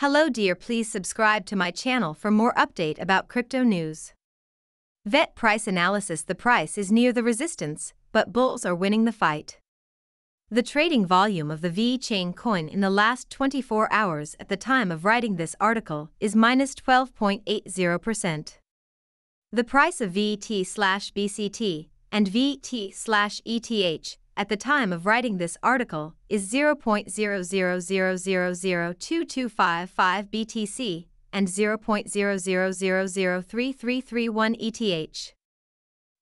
Hello dear please subscribe to my channel for more update about crypto news. Vet price analysis The price is near the resistance, but bulls are winning the fight. The trading volume of the V chain coin in the last 24 hours at the time of writing this article is minus 12.80%. The price of VT BCT and VT ETH at the time of writing this article is 0.000002255 BTC and 0.000003331 ETH.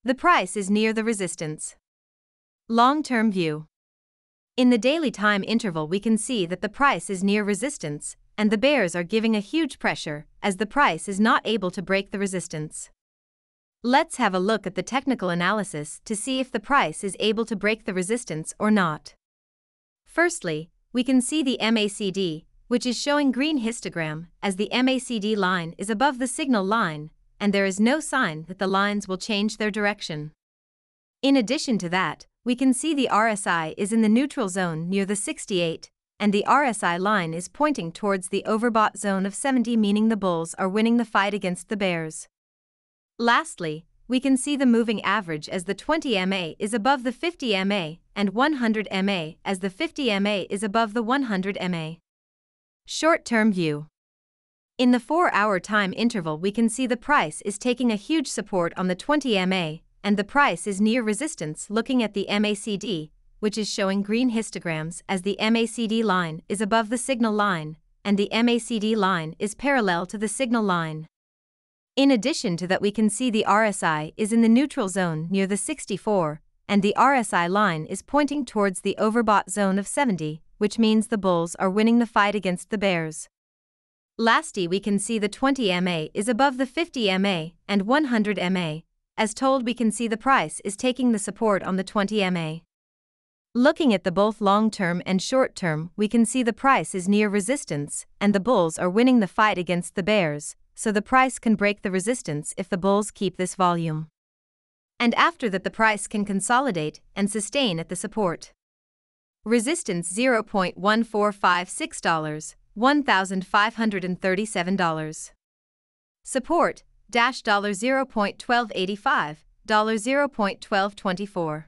The price is near the resistance. Long term view. In the daily time interval, we can see that the price is near resistance, and the bears are giving a huge pressure, as the price is not able to break the resistance. Let's have a look at the technical analysis to see if the price is able to break the resistance or not. Firstly, we can see the MACD, which is showing green histogram as the MACD line is above the signal line, and there is no sign that the lines will change their direction. In addition to that, we can see the RSI is in the neutral zone near the 68, and the RSI line is pointing towards the overbought zone of 70 meaning the bulls are winning the fight against the bears. Lastly, we can see the moving average as the 20 MA is above the 50 MA and 100 MA as the 50 MA is above the 100 MA. Short-term view. In the 4-hour time interval we can see the price is taking a huge support on the 20 MA and the price is near resistance looking at the MACD, which is showing green histograms as the MACD line is above the signal line and the MACD line is parallel to the signal line. In addition to that we can see the RSI is in the neutral zone near the 64, and the RSI line is pointing towards the overbought zone of 70, which means the bulls are winning the fight against the bears. Lastly, we can see the 20 MA is above the 50 MA and 100 MA. As told, we can see the price is taking the support on the 20 MA. Looking at the both long term and short term, we can see the price is near resistance and the bulls are winning the fight against the bears, so the price can break the resistance if the bulls keep this volume. And after that the price can consolidate and sustain at the support. Resistance $0.1456, $1,537. Support, dash $0.1285, 0.1224.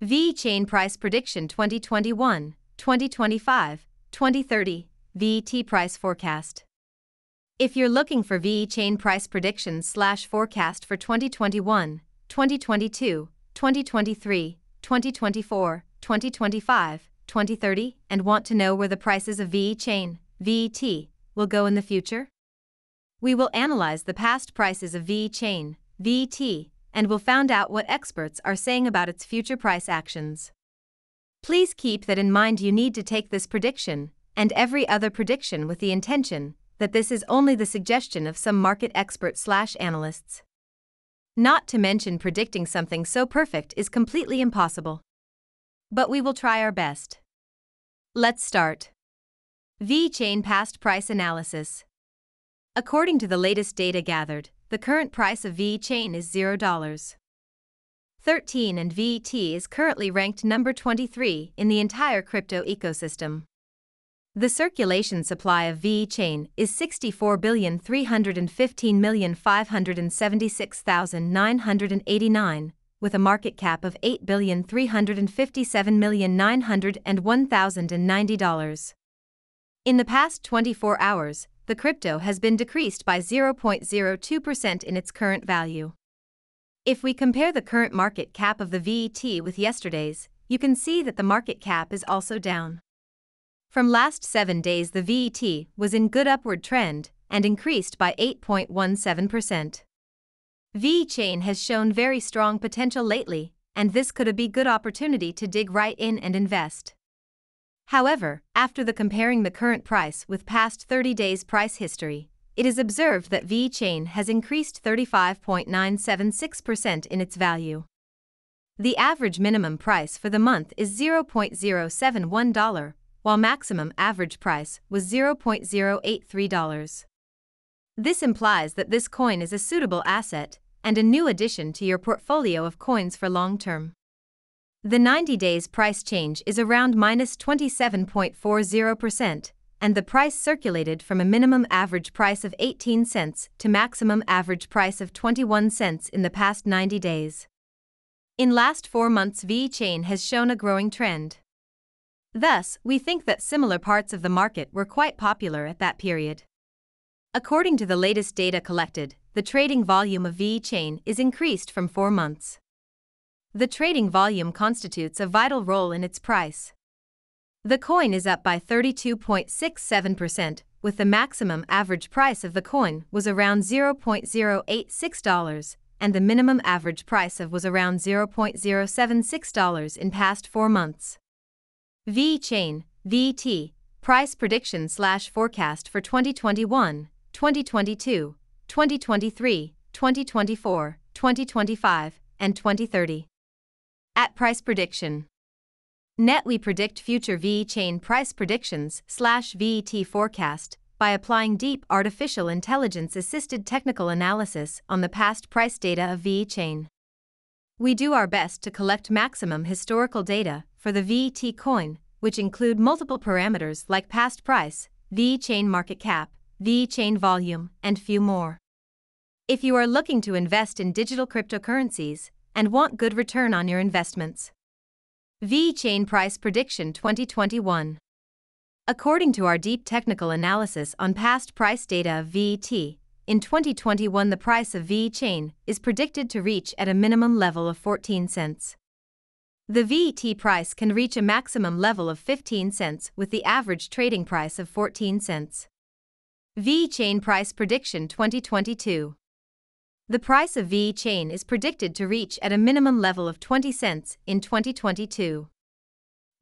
V Chain Price Prediction 2021, 2025, 2030, VT Price Forecast. If you're looking for VE chain price predictions slash forecast for 2021, 2022, 2023, 2024, 2025, 2030, and want to know where the prices of VE chain, VET, will go in the future, we will analyze the past prices of VE chain, VET, and will find out what experts are saying about its future price actions. Please keep that in mind you need to take this prediction, and every other prediction with the intention, that this is only the suggestion of some market expert slash analysts. Not to mention predicting something so perfect is completely impossible. But we will try our best. Let's start. V-chain past price analysis. According to the latest data gathered, the current price of V-chain is $0. 13 and VT is currently ranked number 23 in the entire crypto ecosystem. The circulation supply of VE chain is 64,315,576,989, with a market cap of $8,357,901,090. In the past 24 hours, the crypto has been decreased by 0.02% in its current value. If we compare the current market cap of the VET with yesterday's, you can see that the market cap is also down. From last seven days, the VET was in good upward trend and increased by 8.17%. V chain has shown very strong potential lately, and this could be good opportunity to dig right in and invest. However, after the comparing the current price with past 30 days price history, it is observed that V chain has increased 35.976% in its value. The average minimum price for the month is $0.071 while maximum average price was $0.083. This implies that this coin is a suitable asset and a new addition to your portfolio of coins for long term. The 90 days price change is around minus 27.40%, and the price circulated from a minimum average price of 18 cents to maximum average price of 21 cents in the past 90 days. In last 4 months V-chain has shown a growing trend. Thus, we think that similar parts of the market were quite popular at that period. According to the latest data collected, the trading volume of VE chain is increased from 4 months. The trading volume constitutes a vital role in its price. The coin is up by 32.67%, with the maximum average price of the coin was around $0.086 and the minimum average price of was around $0.076 in past 4 months. V chain VT, price prediction slash forecast for 2021, 2022, 2023, 2024, 2025, and 2030. At price prediction. Net we predict future V chain price predictions slash V T forecast by applying deep artificial intelligence assisted technical analysis on the past price data of V chain we do our best to collect maximum historical data for the VET coin, which include multiple parameters like past price, V chain market cap, V chain volume, and few more. If you are looking to invest in digital cryptocurrencies and want good return on your investments, V chain price prediction 2021. According to our deep technical analysis on past price data of VET, in 2021, the price of V chain is predicted to reach at a minimum level of 14 cents. The VET price can reach a maximum level of 15 cents with the average trading price of 14 cents. V chain price prediction 2022. The price of V chain is predicted to reach at a minimum level of 20 cents in 2022.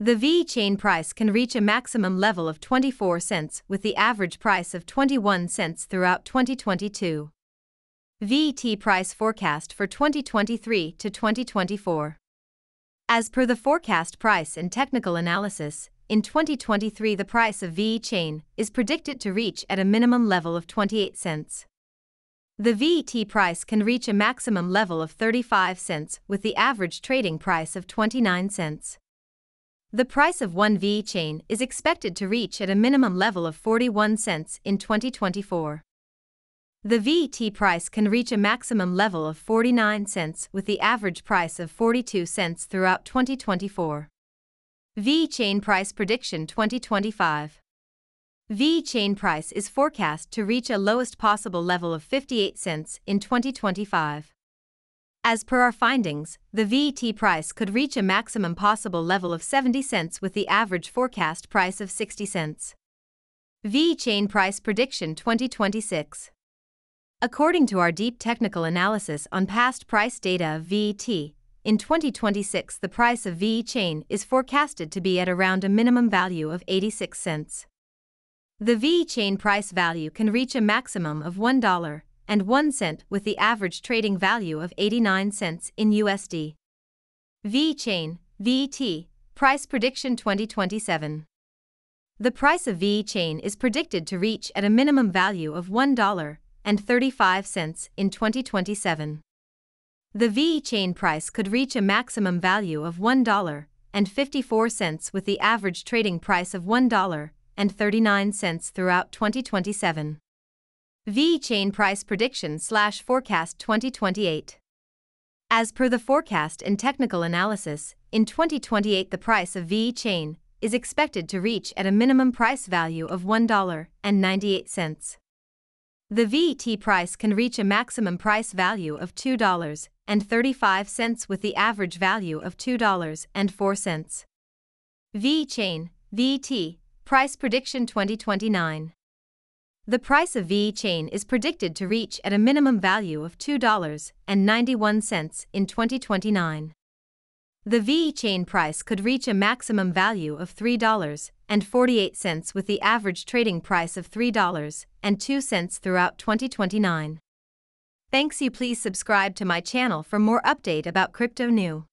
The V chain price can reach a maximum level of 24 cents with the average price of 21 cents throughout 2022. VT price forecast for 2023 to 2024. As per the forecast price and technical analysis, in 2023 the price of VE chain is predicted to reach at a minimum level of 28 cents. The VET price can reach a maximum level of 35 cents with the average trading price of 29 cents. The price of 1V chain is expected to reach at a minimum level of 41 cents in 2024. The VT price can reach a maximum level of 49 cents with the average price of 42 cents throughout 2024. V chain price prediction 2025. V chain price is forecast to reach a lowest possible level of 58 cents in 2025. As per our findings, the VET price could reach a maximum possible level of 70 cents with the average forecast price of 60 cents. V Chain Price Prediction 2026 According to our deep technical analysis on past price data of VET, in 2026 the price of VE Chain is forecasted to be at around a minimum value of 86 cents. The VE Chain price value can reach a maximum of $1 and 1 cent with the average trading value of 89 cents in USD. V Chain VT, Price Prediction 2027. The price of V Chain is predicted to reach at a minimum value of $1.35 in 2027. The V Chain price could reach a maximum value of $1.54 with the average trading price of $1.39 throughout 2027. V chain Price Prediction slash Forecast 2028 As per the forecast and technical analysis, in 2028 the price of V chain is expected to reach at a minimum price value of $1.98. The V T price can reach a maximum price value of $2.35 with the average value of $2.04. V chain VT, Price Prediction 2029 the price of VE chain is predicted to reach at a minimum value of $2.91 in 2029. The VE chain price could reach a maximum value of $3.48 with the average trading price of $3.02 throughout 2029. Thanks you please subscribe to my channel for more update about crypto new.